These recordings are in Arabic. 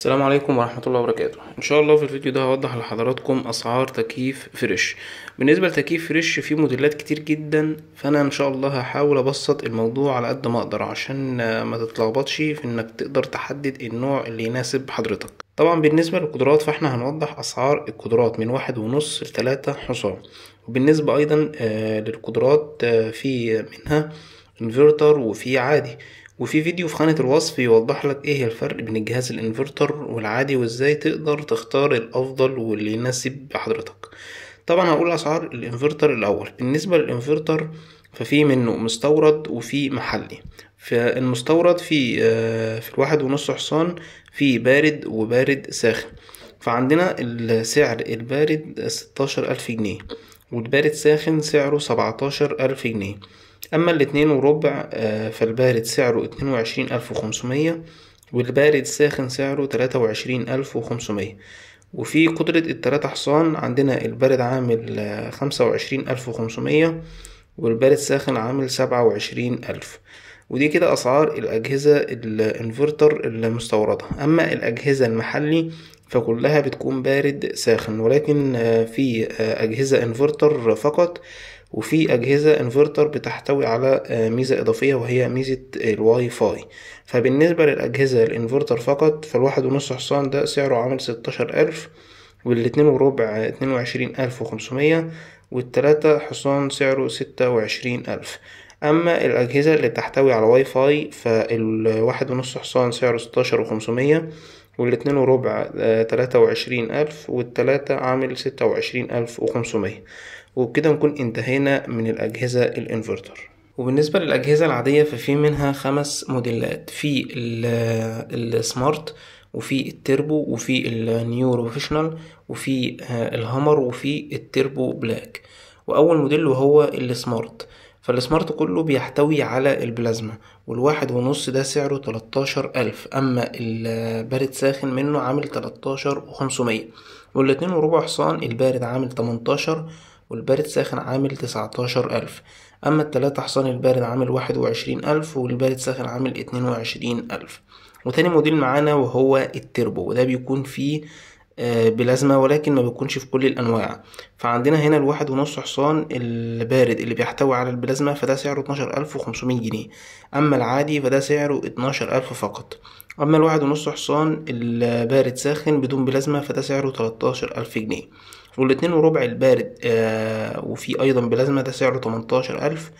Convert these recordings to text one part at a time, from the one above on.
السلام عليكم ورحمة الله وبركاته ان شاء الله في الفيديو ده هوضح لحضراتكم اسعار تكييف فريش بالنسبة لتكييف فريش في موديلات كتير جدا فانا ان شاء الله هحاول ابسط الموضوع على قد ما اقدر عشان ما تتلخبطش في انك تقدر تحدد النوع اللي يناسب حضرتك طبعا بالنسبة للقدرات فاحنا هنوضح اسعار القدرات من واحد ونص لتلاتة حصان وبالنسبة ايضا آه، للقدرات آه، في منها انفرتر وفي عادي وفي فيديو في خانة الوصف يوضح لك ايه الفرق بين الجهاز الانفرتر والعادي وازاي تقدر تختار الافضل واللي يناسب حضرتك طبعا هقول اسعار الانفرتر الاول بالنسبة للانفرتر ففي منه مستورد وفي محلي فالمستورد في آه، في الواحد ونص حصان في بارد وبارد ساخن فعندنا السعر البارد ستاشر ألف جنيه والبارد ساخن سعره سبعتاشر ألف جنيه أما الاتنين وربع آه، فالبارد سعره اتنين وعشرين ألف وخمسمية والبارد الساخن سعره تلاتة وعشرين ألف وخمسمية وفي قدرة التلاتة حصان عندنا البارد عامل آه، خمسة وعشرين ألف وخمسمية والبارد الساخن عامل سبعة وعشرين ألف ودي كده أسعار الأجهزة الانفرتر المستوردة أما الأجهزة المحلي فكلها بتكون بارد ساخن ولكن آه، في أجهزة انفرتر فقط وفي أجهزة انفرتر بتحتوي على آه، ميزة إضافية وهي ميزة الواي فاي فبالنسبة للأجهزة الانفرتر فقط فالواحد ونص حصان ده سعره عامل ستاشر ألف والاتنين وربع آه، اتنين وعشرين ألف وخمسمية والتلاتة حصان سعره ستة وعشرين ألف أما الأجهزة اللي بتحتوي على واي فاي فالواحد ونص حصان سعره ستاشر وخمسمية والاتنين وربع آه، تلاتة وعشرين ألف والتلاتة عامل ستة وعشرين ألف وخمسمية وبكده نكون انتهينا من الأجهزة الانفرتر وبالنسبة للأجهزة العادية ففي منها خمس موديلات في آه، السمارت وفي التربو وفي النيو بروفيشنال وفي آه، الهامر وفي التربو بلاك وأول موديل وهو السمارت فالسمارت كله بيحتوي على البلازما والواحد ونص ده سعره تلتاشر ألف أما البارد ساخن منه عامل تلتاشر وخمسمية والاتنين وربع حصان البارد عامل تمنتاشر والبارد ساخن عامل تسعتاشر ألف أما التلاتة حصان البارد عامل واحد وعشرين ألف والبارد ساخن عامل اتنين وعشرين ألف وتاني موديل معانا وهو التربو وده بيكون فيه آه، بلازمة ولكن ما بيكونش في كل الأنواع فعندنا هنا الواحد ونص حصان البارد اللي بيحتوي على البلازما فده سعره اتناشر ألف جنيه أما العادي فده سعره اتناشر ألف فقط أما الواحد ونص حصان البارد ساخن بدون بلازما فده سعره تلتاشر ألف جنيه والاتنين وربع البارد آه وفي أيضا بلازما ده سعره تمنتاشر ألف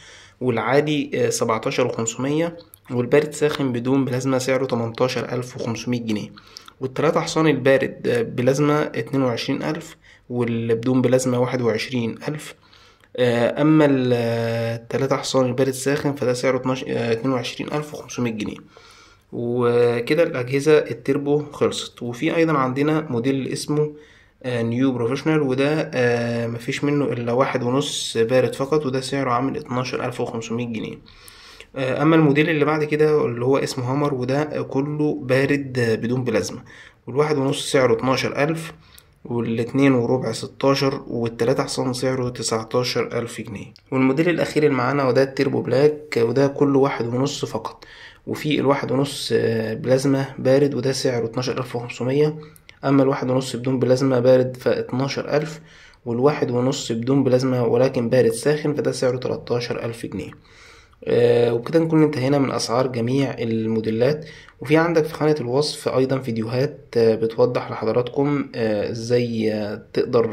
والعادي آه، سبعتاشر 17500 والبارد ساخن بدون بلازما سعره تمنتاشر ألف جنيه والتلاتة حصان البارد بلازما اتنين وعشرين ألف واللي بدون بلازما واحد وعشرين ألف آه، أما التلاتة آه، حصان البارد الساخن فده سعره آه، اتنين وعشرين ألف وخمسمية جنيه وكده الأجهزة التربو خلصت وفي أيضا عندنا موديل اسمه نيو بروفيشنال وده مفيش منه إلا واحد ونص بارد فقط وده سعره عامل اتناشر ألف وخمسمية جنيه آه، اما الموديل اللي بعد كده اللي هو اسمه هامر وده كله بارد بدون بلازما والواحد ونص سعره اتناشر الف والاتنين وربع ستاشر والتلاتة حصان سعره تسعتاشر ألف جنيه والموديل الأخير اللي معانا وده التيربو بلاك وده كله واحد ونص فقط وفي الواحد ونص آه، بلازما بارد وده سعره اتناشر ألف وخمسمية أما الواحد ونص بدون بلازما بارد فاتناشر ألف والواحد ونص بدون بلازما ولكن بارد ساخن فده سعره تلتاشر ألف جنيه آه، وبكده نكون انتهينا من اسعار جميع الموديلات وفي عندك في خانة الوصف ايضا فيديوهات آه، بتوضح لحضراتكم آه، ازاي تقدر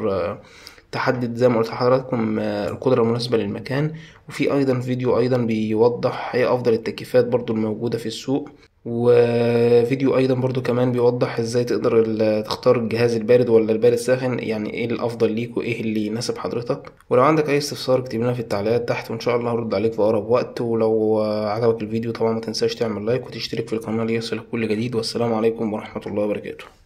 تحدد زي ما قلت لحضراتكم القدرة المناسبة للمكان وفي ايضا فيديو ايضا بيوضح ايه افضل التكييفات برضو الموجودة في السوق وفيديو ايضا برضو كمان بيوضح ازاي تقدر تختار الجهاز البارد ولا البارد الساخن يعني ايه الافضل ليك وايه اللي يناسب حضرتك ولو عندك اي استفسار اكتب لنا في التعليقات تحت وان شاء الله هرد عليك في اقرب وقت ولو عجبك الفيديو طبعا ما تنساش تعمل لايك وتشترك في القناه ليصلك كل جديد والسلام عليكم ورحمه الله وبركاته